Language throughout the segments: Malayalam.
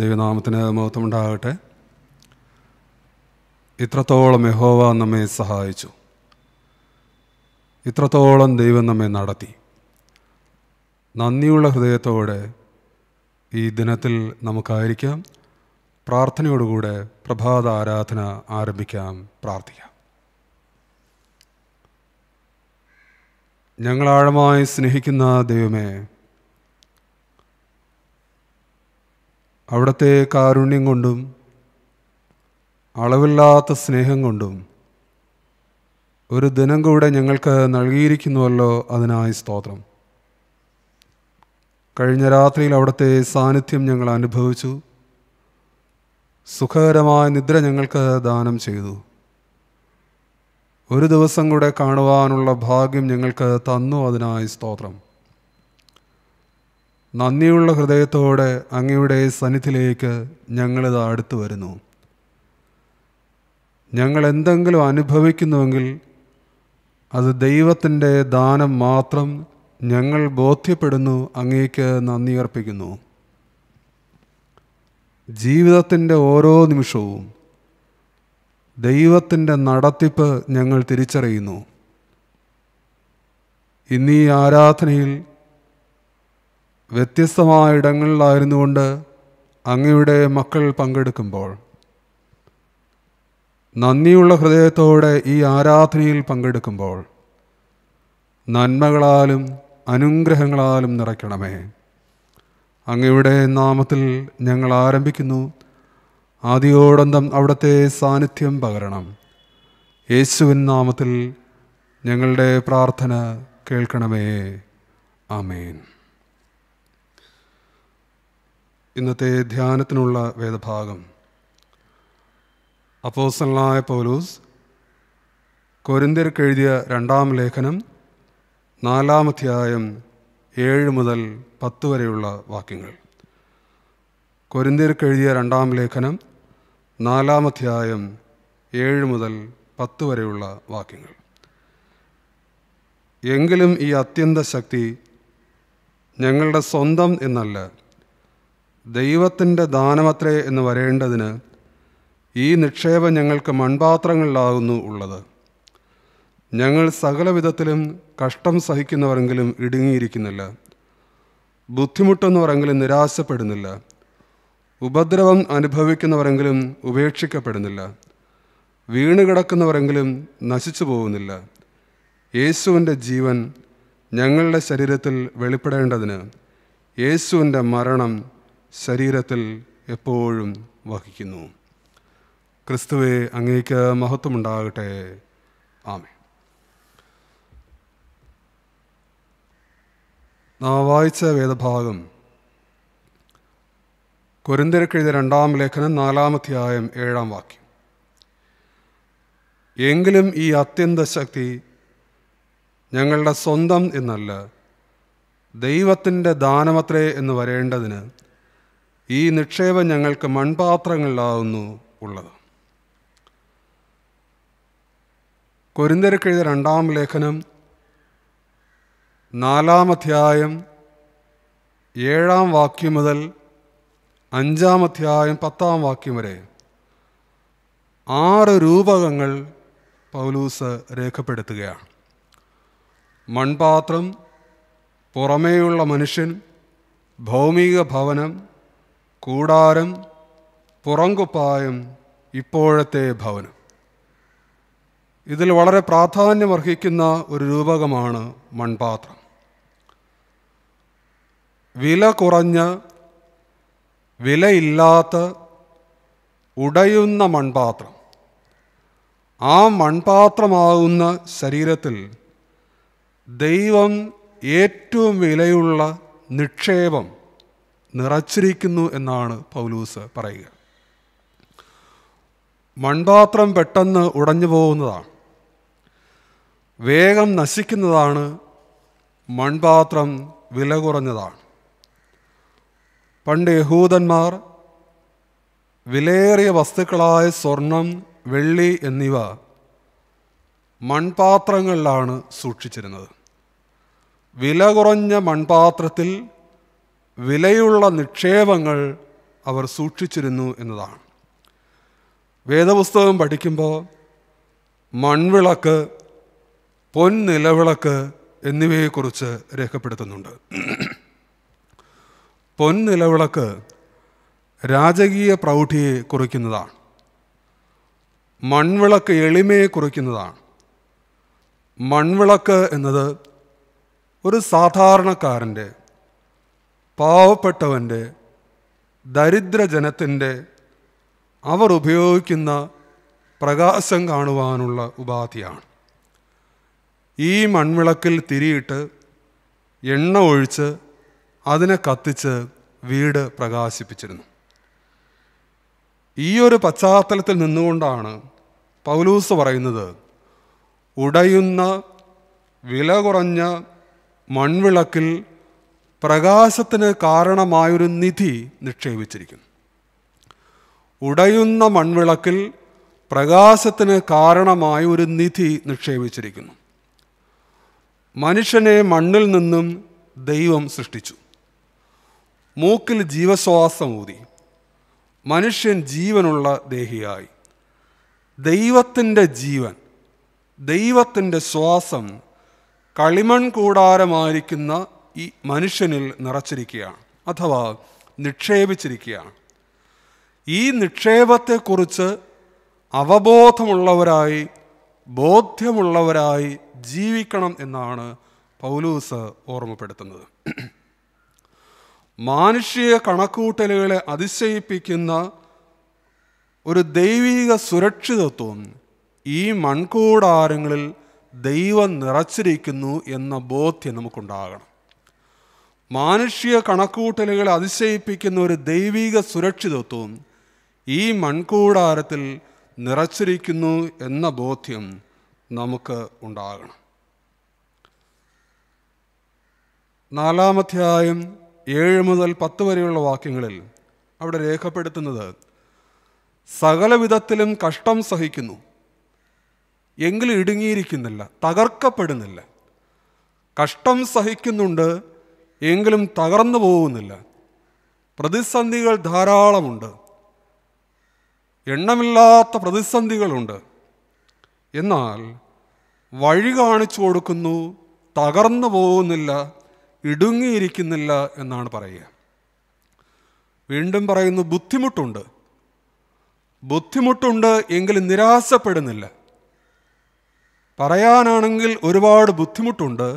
ദൈവനാമത്തിന് മഹത്വമുണ്ടാകട്ടെ ഇത്രത്തോളം യഹോവ നമ്മെ സഹായിച്ചു ഇത്രത്തോളം ദൈവം നമ്മെ നടത്തി നന്ദിയുള്ള ഹൃദയത്തോടെ ഈ ദിനത്തിൽ നമുക്കായിരിക്കാം പ്രാർത്ഥനയോടുകൂടെ പ്രഭാത ആരാധന ആരംഭിക്കാം പ്രാർത്ഥിക്കാം ഞങ്ങൾ ആഴമായി സ്നേഹിക്കുന്ന ദൈവമേ അവിടുത്തെ കാരുണ്യം കൊണ്ടും അളവില്ലാത്ത സ്നേഹം കൊണ്ടും ഒരു ദിനം കൂടെ ഞങ്ങൾക്ക് നൽകിയിരിക്കുന്നുവല്ലോ അതിനായി സ്തോത്രം കഴിഞ്ഞ രാത്രിയിൽ അവിടുത്തെ സാന്നിധ്യം ഞങ്ങൾ അനുഭവിച്ചു സുഖകരമായ നിദ്ര ഞങ്ങൾക്ക് ദാനം ചെയ്തു ഒരു ദിവസം കൂടെ കാണുവാനുള്ള ഭാഗ്യം ഞങ്ങൾക്ക് തന്നു അതിനായി സ്തോത്രം നന്ദിയുള്ള ഹൃദയത്തോടെ അങ്ങയുടെ സന്നിധിയിലേക്ക് ഞങ്ങളിത് അടുത്തു വരുന്നു ഞങ്ങൾ എന്തെങ്കിലും അനുഭവിക്കുന്നുവെങ്കിൽ അത് ദൈവത്തിൻ്റെ ദാനം മാത്രം ഞങ്ങൾ ബോധ്യപ്പെടുന്നു അങ്ങേക്ക് നന്ദി അർപ്പിക്കുന്നു ജീവിതത്തിൻ്റെ ഓരോ നിമിഷവും ദൈവത്തിൻ്റെ നടത്തിപ്പ് ഞങ്ങൾ തിരിച്ചറിയുന്നു ഇന്നീ ആരാധനയിൽ വ്യത്യസ്തമായ കൊണ്ട് അങ്ങയുടെ മക്കൾ പങ്കെടുക്കുമ്പോൾ നന്ദിയുള്ള ഹൃദയത്തോടെ ഈ ആരാധനയിൽ പങ്കെടുക്കുമ്പോൾ നന്മകളാലും അനുഗ്രഹങ്ങളാലും നിറയ്ക്കണമേ അങ്ങയുടെ നാമത്തിൽ ഞങ്ങൾ ആരംഭിക്കുന്നു ആദ്യോടന്തം അവിടുത്തെ സാന്നിധ്യം പകരണം യേശുവിൻ നാമത്തിൽ ഞങ്ങളുടെ പ്രാർത്ഥന കേൾക്കണമേ ആമേൻ ഇന്നത്തെ ധ്യാനത്തിനുള്ള വേദഭാഗം അപ്പോസലായ പൗലൂസ് കൊരിന്തിർക്കെഴുതിയ രണ്ടാം ലേഖനം നാലാമധ്യായം ഏഴ് മുതൽ പത്ത് വരെയുള്ള വാക്യങ്ങൾ കൊരിന്തിർക്കെഴുതിയ രണ്ടാം ലേഖനം നാലാമധ്യായം ഏഴ് മുതൽ പത്ത് വരെയുള്ള വാക്യങ്ങൾ എങ്കിലും ഈ അത്യന്ത ശക്തി ഞങ്ങളുടെ സ്വന്തം എന്നല്ല ദൈവത്തിൻ്റെ ദാനമത്രേ എന്ന് വരേണ്ടതിന് ഈ നിക്ഷേപം ഞങ്ങൾക്ക് മൺപാത്രങ്ങളിലാകുന്നു ഉള്ളത് ഞങ്ങൾ സകലവിധത്തിലും കഷ്ടം സഹിക്കുന്നവരെങ്കിലും ഇടുങ്ങിയിരിക്കുന്നില്ല ബുദ്ധിമുട്ടുന്നവരെങ്കിലും നിരാശപ്പെടുന്നില്ല ഉപദ്രവം അനുഭവിക്കുന്നവരെങ്കിലും ഉപേക്ഷിക്കപ്പെടുന്നില്ല വീണ് കിടക്കുന്നവരെങ്കിലും നശിച്ചു പോകുന്നില്ല യേശുവിൻ്റെ ജീവൻ ഞങ്ങളുടെ ശരീരത്തിൽ വെളിപ്പെടേണ്ടതിന് യേശുവിൻ്റെ മരണം ശരീരത്തിൽ എപ്പോഴും വഹിക്കുന്നു ക്രിസ്തുവെ അങ്ങേക്ക് മഹത്വമുണ്ടാകട്ടെ ആമേ നാം വായിച്ച വേദഭാഗം കൊരിന്തരക്കെഴുതിയ രണ്ടാം ലേഖനം നാലാമധ്യായം ഏഴാം വാക്യം എങ്കിലും ഈ അത്യന്ത ശക്തി ഞങ്ങളുടെ സ്വന്തം എന്നല്ല ദൈവത്തിൻ്റെ ദാനമത്രേ എന്ന് വരേണ്ടതിന് ഈ നിക്ഷേപം ഞങ്ങൾക്ക് മൺപാത്രങ്ങളിലാകുന്നു ഉള്ളത് കൊരിന്തരക്കെഴുതിയ രണ്ടാം ലേഖനം നാലാം അധ്യായം ഏഴാം വാക്യം മുതൽ അഞ്ചാം അധ്യായം പത്താം വാക്യം വരെ ആറ് രൂപകങ്ങൾ പൗലൂസ് രേഖപ്പെടുത്തുകയാണ് മൺപാത്രം പുറമേയുള്ള മനുഷ്യൻ ഭൗമിക ഭവനം കൂടാരം പുറങ്കുപ്പായം ഇപ്പോഴത്തെ ഭവനം ഇതിൽ വളരെ പ്രാധാന്യമർഹിക്കുന്ന ഒരു രൂപകമാണ് മൺപാത്രം വില കുറഞ്ഞ വിലയില്ലാത്ത ഉടയുന്ന മൺപാത്രം ആ മൺപാത്രമാകുന്ന ശരീരത്തിൽ ദൈവം ഏറ്റവും വിലയുള്ള നിക്ഷേപം നിറച്ചിരിക്കുന്നു എന്നാണ് പൗലൂസ് പറയുക മൺപാത്രം പെട്ടെന്ന് ഉടഞ്ഞു പോകുന്നതാണ് വേഗം നശിക്കുന്നതാണ് മൺപാത്രം വില കുറഞ്ഞതാണ് പണ്ട് യഹൂദന്മാർ വിലയേറിയ വസ്തുക്കളായ സ്വർണം വെള്ളി എന്നിവ മൺപാത്രങ്ങളിലാണ് സൂക്ഷിച്ചിരുന്നത് വില കുറഞ്ഞ മൺപാത്രത്തിൽ വിലയുള്ള നിക്ഷേപങ്ങൾ അവർ സൂക്ഷിച്ചിരുന്നു എന്നതാണ് വേദപുസ്തകം പഠിക്കുമ്പോൾ മൺവിളക്ക് പൊൻനിലവിളക്ക് എന്നിവയെക്കുറിച്ച് രേഖപ്പെടുത്തുന്നുണ്ട് പൊൻനിലവിളക്ക് രാജകീയ പ്രൗഢിയെ കുറിക്കുന്നതാണ് മൺവിളക്ക് എളിമയെ കുറിക്കുന്നതാണ് മൺവിളക്ക് എന്നത് ഒരു സാധാരണക്കാരൻ്റെ പാവപ്പെട്ടവൻ്റെ ദരിദ്രജനത്തിൻ്റെ അവർ ഉപയോഗിക്കുന്ന പ്രകാശം കാണുവാനുള്ള ഉപാധിയാണ് ഈ മൺവിളക്കിൽ തിരിയിട്ട് എണ്ണ ഒഴിച്ച് അതിനെ കത്തിച്ച് വീട് പ്രകാശിപ്പിച്ചിരുന്നു ഈ ഒരു പശ്ചാത്തലത്തിൽ നിന്നുകൊണ്ടാണ് പൗലൂസ് പറയുന്നത് ഉടയുന്ന വില കുറഞ്ഞ മൺവിളക്കിൽ പ്രകാശത്തിന് കാരണമായൊരു നിധി നിക്ഷേപിച്ചിരിക്കുന്നു ഉടയുന്ന മൺവിളക്കിൽ പ്രകാശത്തിന് കാരണമായ ഒരു നിധി നിക്ഷേപിച്ചിരിക്കുന്നു മനുഷ്യനെ മണ്ണിൽ നിന്നും ദൈവം സൃഷ്ടിച്ചു മൂക്കിൽ ജീവശ്വാസം ഊതി മനുഷ്യൻ ജീവനുള്ള ദേഹിയായി ദൈവത്തിൻ്റെ ജീവൻ ദൈവത്തിൻ്റെ ശ്വാസം കളിമൺ കൂടാരമായിരിക്കുന്ന ഈ മനുഷ്യനിൽ നിറച്ചിരിക്കുകയാണ് അഥവാ നിക്ഷേപിച്ചിരിക്കുകയാണ് ഈ നിക്ഷേപത്തെക്കുറിച്ച് അവബോധമുള്ളവരായി ബോധ്യമുള്ളവരായി ജീവിക്കണം എന്നാണ് പൗലൂസ് ഓർമ്മപ്പെടുത്തുന്നത് മാനുഷിക കണക്കൂട്ടലുകളെ അതിശയിപ്പിക്കുന്ന ഒരു ദൈവിക സുരക്ഷിതത്വം ഈ മൺകൂടാരങ്ങളിൽ ദൈവം നിറച്ചിരിക്കുന്നു എന്ന ബോധ്യം നമുക്കുണ്ടാകണം മാനുഷിക കണക്കുകൂട്ടലുകളെ അതിശയിപ്പിക്കുന്ന ഒരു ദൈവിക സുരക്ഷിതത്വം ഈ മൺകൂടാരത്തിൽ നിറച്ചിരിക്കുന്നു എന്ന ബോധ്യം നമുക്ക് ഉണ്ടാകണം നാലാമധ്യായം ഏഴ് മുതൽ പത്ത് വരെയുള്ള വാക്യങ്ങളിൽ അവിടെ രേഖപ്പെടുത്തുന്നത് സകലവിധത്തിലും കഷ്ടം സഹിക്കുന്നു എങ്കിലും ഇടുങ്ങിയിരിക്കുന്നില്ല തകർക്കപ്പെടുന്നില്ല കഷ്ടം സഹിക്കുന്നുണ്ട് എങ്കിലും തകർന്നു പോകുന്നില്ല പ്രതിസന്ധികൾ ധാരാളമുണ്ട് എണ്ണമില്ലാത്ത പ്രതിസന്ധികളുണ്ട് എന്നാൽ വഴി കാണിച്ചു കൊടുക്കുന്നു തകർന്നു പോകുന്നില്ല ഇടുങ്ങിയിരിക്കുന്നില്ല എന്നാണ് പറയുക വീണ്ടും പറയുന്നു ബുദ്ധിമുട്ടുണ്ട് ബുദ്ധിമുട്ടുണ്ട് എങ്കിലും നിരാശപ്പെടുന്നില്ല പറയാനാണെങ്കിൽ ഒരുപാട് ബുദ്ധിമുട്ടുണ്ട്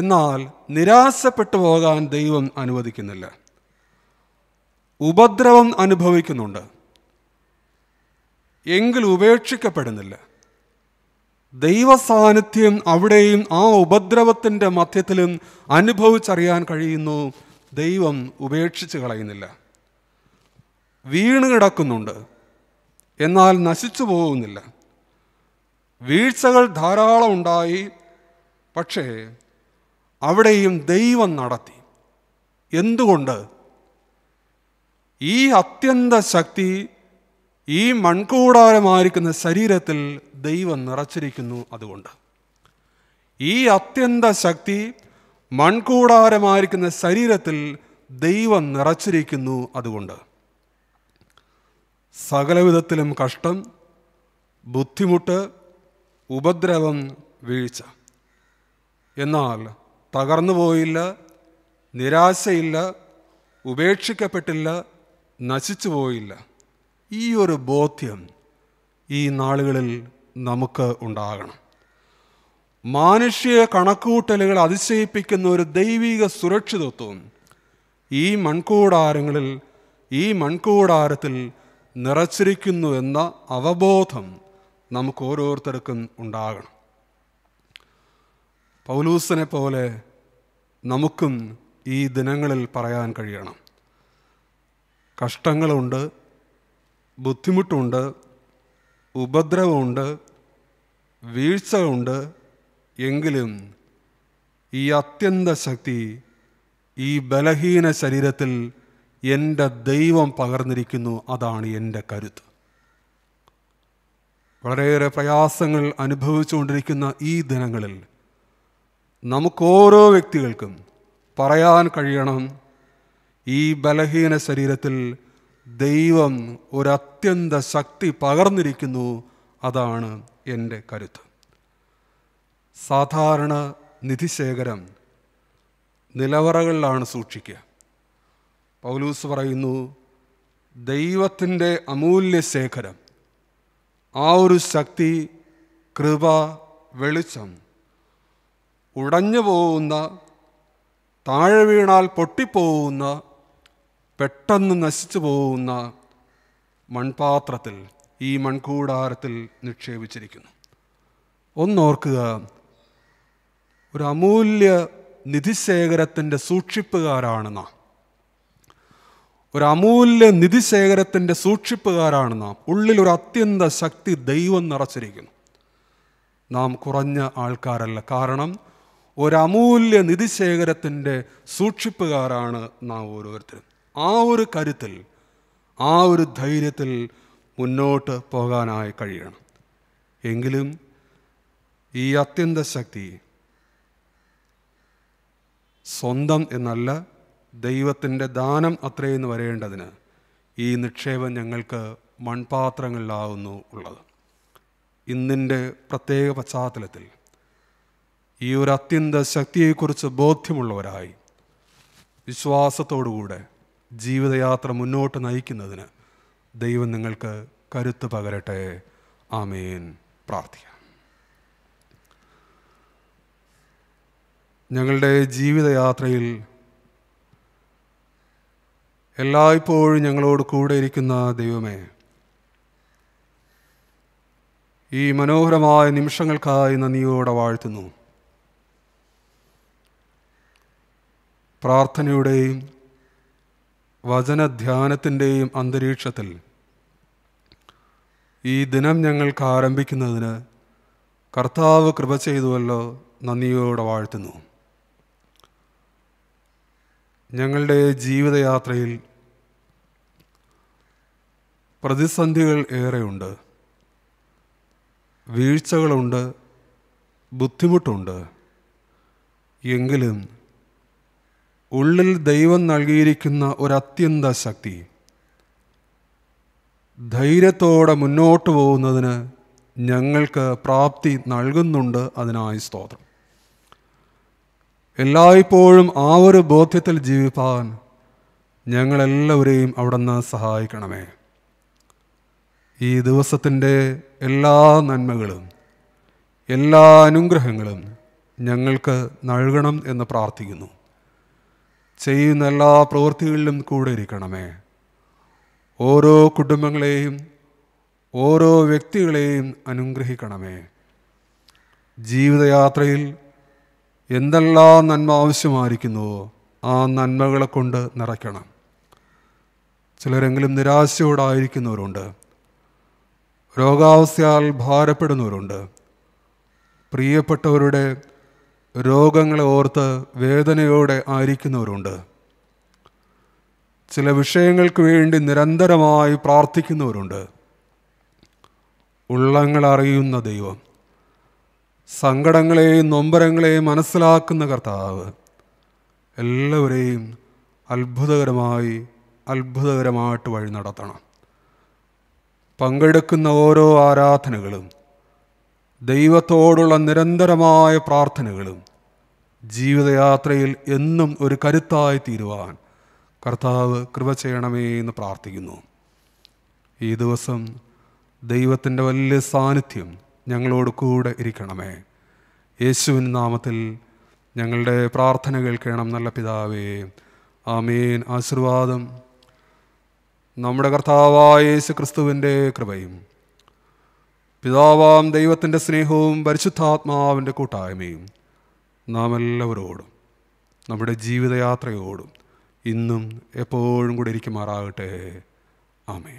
എന്നാൽ നിരാശപ്പെട്ടു പോകാൻ ദൈവം അനുവദിക്കുന്നില്ല ഉപദ്രവം അനുഭവിക്കുന്നുണ്ട് എങ്കിൽ ഉപേക്ഷിക്കപ്പെടുന്നില്ല ദൈവസാന്നിധ്യം അവിടെയും ആ ഉപദ്രവത്തിൻ്റെ മധ്യത്തിലും അനുഭവിച്ചറിയാൻ കഴിയുന്നു ദൈവം ഉപേക്ഷിച്ച് കളയുന്നില്ല വീണ് കിടക്കുന്നുണ്ട് എന്നാൽ നശിച്ചു പോകുന്നില്ല വീഴ്ചകൾ ധാരാളം ഉണ്ടായി പക്ഷേ അവിടെയും ദൈവം നടത്തി എന്തുകൊണ്ട് ഈ അത്യന്ത ശക്തി ഈ മൺകൂടാരമായിരിക്കുന്ന ശരീരത്തിൽ ദൈവം നിറച്ചിരിക്കുന്നു അതുകൊണ്ട് ഈ അത്യന്ത ശക്തി മൺകൂടാരമായിരിക്കുന്ന ശരീരത്തിൽ ദൈവം നിറച്ചിരിക്കുന്നു അതുകൊണ്ട് സകലവിധത്തിലും കഷ്ടം ബുദ്ധിമുട്ട് ഉപദ്രവം വീഴ്ച എന്നാൽ തകർന്നു പോയില്ല നിരാശയില്ല ഉപേക്ഷിക്കപ്പെട്ടില്ല നശിച്ചു പോയില്ല ഈ ഒരു ബോധ്യം ഈ നാളുകളിൽ നമുക്ക് ഉണ്ടാകണം മാനുഷിക കണക്കൂട്ടലുകൾ അതിശയിപ്പിക്കുന്ന ഒരു ദൈവിക സുരക്ഷിതത്വം ഈ മൺകൂടാരങ്ങളിൽ ഈ മൺകൂടാരത്തിൽ നിറച്ചിരിക്കുന്നു എന്ന അവബോധം നമുക്ക് ഓരോരുത്തർക്കും ഉണ്ടാകണം പൗലൂസിനെ പോലെ നമുക്കും ഈ ദിനങ്ങളിൽ പറയാൻ കഴിയണം കഷ്ടങ്ങളുണ്ട് ബുദ്ധിമുട്ടുണ്ട് ഉപദ്രവമുണ്ട് വീഴ്ചകളുണ്ട് എങ്കിലും ഈ അത്യന്ത ശക്തി ഈ ബലഹീന ശരീരത്തിൽ എൻ്റെ ദൈവം പകർന്നിരിക്കുന്നു അതാണ് എൻ്റെ കരുത്ത് വളരെയേറെ പ്രയാസങ്ങൾ അനുഭവിച്ചുകൊണ്ടിരിക്കുന്ന ഈ ദിനങ്ങളിൽ നമുക്കോരോ വ്യക്തികൾക്കും പറയാൻ കഴിയണം ഈ ബലഹീന ശരീരത്തിൽ ദൈവം ഒരത്യന്ത ശക്തി പകർന്നിരിക്കുന്നു അതാണ് എൻ്റെ കരുത്ത് സാധാരണ നിധിശേഖരം നിലവറകളിലാണ് സൂക്ഷിക്കുക പൗലൂസ് പറയുന്നു ദൈവത്തിൻ്റെ അമൂല്യ ശേഖരം ആ ഒരു ശക്തി കൃപ വെളിച്ചം ഉടഞ്ഞു പോകുന്ന താഴെ വീണാൽ പൊട്ടിപ്പോകുന്ന പെട്ടെന്ന് നശിച്ചു പോകുന്ന മൺപാത്രത്തിൽ ഈ മൺകൂടാരത്തിൽ നിക്ഷേപിച്ചിരിക്കുന്നു ഒന്നോർക്കുക ഒരു അമൂല്യ നിധിശേഖരത്തിൻ്റെ സൂക്ഷിപ്പുകാരാണ് നാം ഒരു അമൂല്യ നിധിശേഖരത്തിൻ്റെ സൂക്ഷിപ്പുകാരാണ് നാം ഉള്ളിൽ ഒരു അത്യന്ത ശക്തി ദൈവം നിറച്ചിരിക്കുന്നു നാം കുറഞ്ഞ ആൾക്കാരല്ല കാരണം ഒരമൂല്യ നിധിശേഖരത്തിൻ്റെ സൂക്ഷിപ്പുകാരാണ് നാം ഓരോരുത്തരും ആ ഒരു കരുത്തിൽ ആ ഒരു ധൈര്യത്തിൽ മുന്നോട്ട് പോകാനായി കഴിയണം എങ്കിലും ഈ അത്യന്ത ശക്തി സ്വന്തം എന്നല്ല ദൈവത്തിൻ്റെ ദാനം അത്രയെന്ന് വരേണ്ടതിന് ഈ നിക്ഷേപം ഞങ്ങൾക്ക് മൺപാത്രങ്ങളിലാവുന്നു ഉള്ളത് ഇന്നിൻ്റെ പ്രത്യേക പശ്ചാത്തലത്തിൽ ഈ ഒരു അത്യന്ത ശക്തിയെക്കുറിച്ച് ബോധ്യമുള്ളവരായി വിശ്വാസത്തോടുകൂടെ ജീവിതയാത്ര മുന്നോട്ട് നയിക്കുന്നതിന് ദൈവം നിങ്ങൾക്ക് കരുത്ത് പകരട്ടെ ആമേൻ പ്രാർത്ഥിക്കാം ഞങ്ങളുടെ ജീവിതയാത്രയിൽ എല്ലായ്പ്പോഴും ഞങ്ങളോട് കൂടെ ഇരിക്കുന്ന ദൈവമേ ഈ മനോഹരമായ നിമിഷങ്ങൾക്കായി നന്ദിയോടെ വാഴ്ത്തുന്നു പ്രാർത്ഥനയുടെയും വചനധ്യാനത്തിൻ്റെയും അന്തരീക്ഷത്തിൽ ഈ ദിനം ഞങ്ങൾക്ക് ആരംഭിക്കുന്നതിന് കർത്താവ് കൃപ ചെയ്തുവല്ലോ നന്ദിയോടെ വാഴ്ത്തുന്നു ഞങ്ങളുടെ ജീവിതയാത്രയിൽ പ്രതിസന്ധികൾ ഏറെയുണ്ട് വീഴ്ചകളുണ്ട് ബുദ്ധിമുട്ടുണ്ട് എങ്കിലും ഉള്ളിൽ ദൈവം നൽകിയിരിക്കുന്ന ഒരു അത്യന്ത ശക്തി ധൈര്യത്തോടെ മുന്നോട്ട് പോകുന്നതിന് ഞങ്ങൾക്ക് പ്രാപ്തി നൽകുന്നുണ്ട് അതിനായി സ്തോത്രം എല്ലായ്പ്പോഴും ആ ഒരു ബോധ്യത്തിൽ ജീവിപ്പാൻ ഞങ്ങളെല്ലാവരെയും അവിടെ നിന്ന് സഹായിക്കണമേ ഈ ദിവസത്തിൻ്റെ എല്ലാ നന്മകളും എല്ലാ അനുഗ്രഹങ്ങളും ഞങ്ങൾക്ക് നൽകണം എന്ന് പ്രാർത്ഥിക്കുന്നു ചെയ്യുന്ന എല്ലാ പ്രവൃത്തികളിലും കൂടെ ഇരിക്കണമേ ഓരോ കുടുംബങ്ങളെയും ഓരോ വ്യക്തികളെയും അനുഗ്രഹിക്കണമേ ജീവിതയാത്രയിൽ എന്തെല്ലാം നന്മ ആവശ്യമായിരിക്കുന്നുവോ ആ നന്മകളെ കൊണ്ട് നിറയ്ക്കണം ചിലരെങ്കിലും നിരാശയോടായിരിക്കുന്നവരുണ്ട് രോഗാവസ്ഥയാൽ ഭാരപ്പെടുന്നവരുണ്ട് പ്രിയപ്പെട്ടവരുടെ രോഗങ്ങളെ ഓർത്ത് വേദനയോടെ ആയിരിക്കുന്നവരുണ്ട് ചില വിഷയങ്ങൾക്ക് വേണ്ടി നിരന്തരമായി പ്രാർത്ഥിക്കുന്നവരുണ്ട് ഉള്ളങ്ങൾ അറിയുന്ന ദൈവം സങ്കടങ്ങളെയും നൊമ്പരങ്ങളെയും മനസ്സിലാക്കുന്ന കർത്താവ് എല്ലാവരെയും അത്ഭുതകരമായി അത്ഭുതകരമായിട്ട് വഴി നടത്തണം പങ്കെടുക്കുന്ന ഓരോ ആരാധനകളും ദൈവത്തോടുള്ള നിരന്തരമായ പ്രാർത്ഥനകളും ജീവിതയാത്രയിൽ എന്നും ഒരു കരുത്തായി തീരുവാൻ കർത്താവ് കൃപ ചെയ്യണമേ എന്ന് പ്രാർത്ഥിക്കുന്നു ഈ ദിവസം ദൈവത്തിൻ്റെ വലിയ സാന്നിധ്യം ഞങ്ങളോട് കൂടെ ഇരിക്കണമേ യേശുവിൻ നാമത്തിൽ ഞങ്ങളുടെ പ്രാർത്ഥന കേൾക്കണം നല്ല പിതാവേ ആമേൻ ആശീർവാദം നമ്മുടെ കർത്താവായ യേശു ക്രിസ്തുവിൻ്റെ കൃപയും പിതാവാം ദൈവത്തിൻ്റെ സ്നേഹവും പരിശുദ്ധാത്മാവിൻ്റെ കൂട്ടായ്മയും നാം എല്ലാവരോടും നമ്മുടെ ജീവിതയാത്രയോടും ഇന്നും എപ്പോഴും കൂടെ ഇരിക്കുമാറാകട്ടെ ആമേ